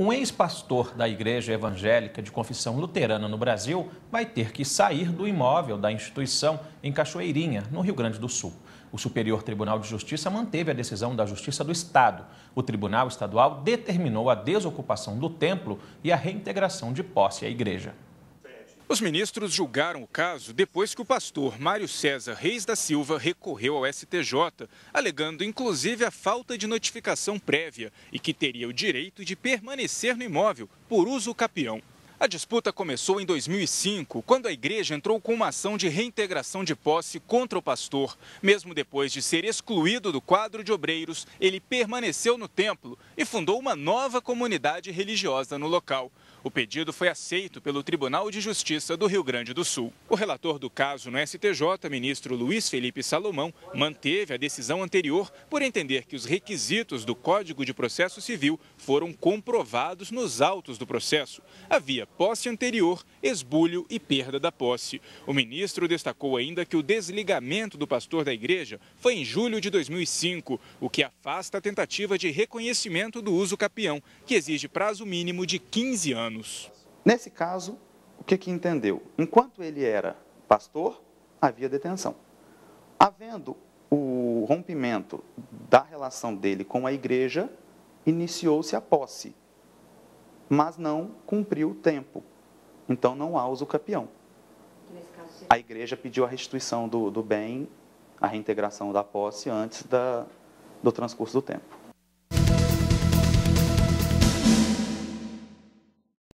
Um ex-pastor da igreja evangélica de confissão luterana no Brasil vai ter que sair do imóvel da instituição em Cachoeirinha, no Rio Grande do Sul. O Superior Tribunal de Justiça manteve a decisão da Justiça do Estado. O Tribunal Estadual determinou a desocupação do templo e a reintegração de posse à igreja. Os ministros julgaram o caso depois que o pastor Mário César Reis da Silva recorreu ao STJ, alegando inclusive a falta de notificação prévia e que teria o direito de permanecer no imóvel por uso capião. A disputa começou em 2005, quando a igreja entrou com uma ação de reintegração de posse contra o pastor. Mesmo depois de ser excluído do quadro de obreiros, ele permaneceu no templo e fundou uma nova comunidade religiosa no local. O pedido foi aceito pelo Tribunal de Justiça do Rio Grande do Sul. O relator do caso no STJ, ministro Luiz Felipe Salomão, manteve a decisão anterior por entender que os requisitos do Código de Processo Civil foram comprovados nos autos do processo. Havia posse anterior, esbulho e perda da posse. O ministro destacou ainda que o desligamento do pastor da igreja foi em julho de 2005, o que afasta a tentativa de reconhecimento do uso capião, que exige prazo mínimo de 15 anos. Nesse caso, o que, que entendeu? Enquanto ele era pastor, havia detenção. Havendo o rompimento da relação dele com a igreja, iniciou-se a posse mas não cumpriu o tempo. Então não há uso capião. A igreja pediu a restituição do, do bem, a reintegração da posse antes da, do transcurso do tempo.